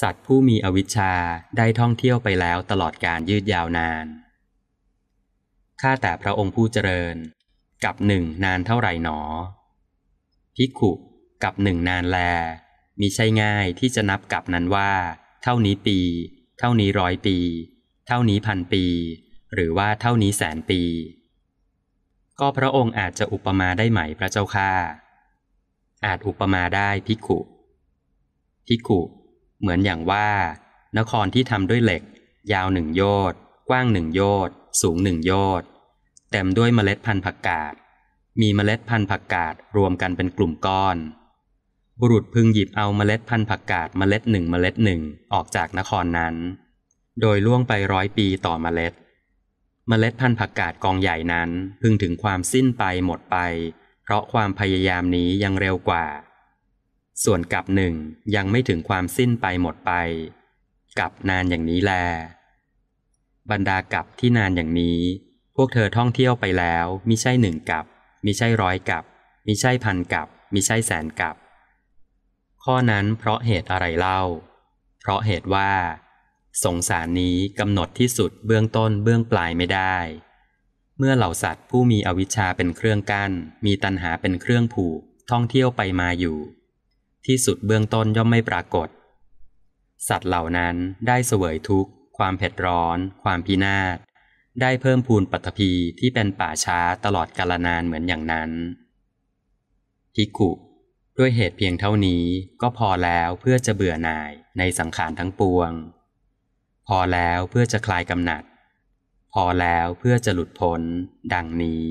สัตว์ผู้มีอวิชชาได้ท่องเที่ยวไปแล้วตลอดการยืดยาวนาน ข้าแต่พระองค์ผู้เจริญกับหนึ่งนานเท่าไหร่หนอ พิขุกับหนึ่งนานแล มีใช่ง่ายที่จะนับกับนั้นว่า เท่านี้ปี เท่านี้ร้อยปี เท่านี้พันปี หรือว่าเท่านี้แสนปี ก็พระองค์อาจจะอุปมาได้ไหมพระเจ้าค่า อาจอุปมาได้พิขุพิขุเหมือนอย่างว่า นครที่ทำด้วยเหล็ก ยาวหนึ่งโยช์กว้างหนึ่งโยช์สูงหนึ่งโยช์เต็มด้วยเมล็ดพันธุ์ผักกาด มีเมล็ดพันธุ์ผักกาดรวมกันเป็นกลุ่มก้อน บุรุษพึงหยิบเอาเมล็ดพันธุ์ผักกาดเมล็ดหนึ่งเมล็ดหนึ่งออกจากนครนั้น โดยล่วงไปร้อยปีต่อเมล็ด เมล็ดพันธุ์ผักกาดกองใหญ่นั้นพึงถึงความสิ้นไปหมดไป เพราะความพยายามนี้ยังเร็วกว่าส่วนกับหนึ่งยังไม่ถึงความสิ้นไปหมดไป กับนานอย่างนี้แล บรรดากับที่นานอย่างนี้ พวกเธอท่องเที่ยวไปแล้วมิใช่หนึ่งกับมิใช่ร้อยกับมิใช่พันกับมิใช่แสนกับ ข้อนั้นเพราะเหตุอะไรเล่า เพราะเหตุว่า สงสารนี้กำหนดที่สุดเบื้องต้นเบื้องปลายไม่ได้ เมื่อเหล่าสัตว์ผู้มีอวิชชาเป็นเครื่องกัน้นมีตัณหาเป็นเครื่องผูกท่องเที่ยวไปมาอยู่ที่สุดเบื้องต้นย่อม ไม่ปรากฏ สัตว์เหล่านั้นได้เสวยทุกข์ ความเผ็ดร้อน ความพินาศได้เพิ่มพูนปัตภีที่เป็นป่าช้าตลอดกาลนานเหมือนอย่างนั้นพิกุด้วยเหตุเพียงเท่านี้ก็พอแล้วเพื่อจะเบื่อหน่ายในสังขารทั้งปวง พอแล้วเพื่อจะคลายกำหนัด พอแล้วเพื่อจะหลุดพ้นดังนี้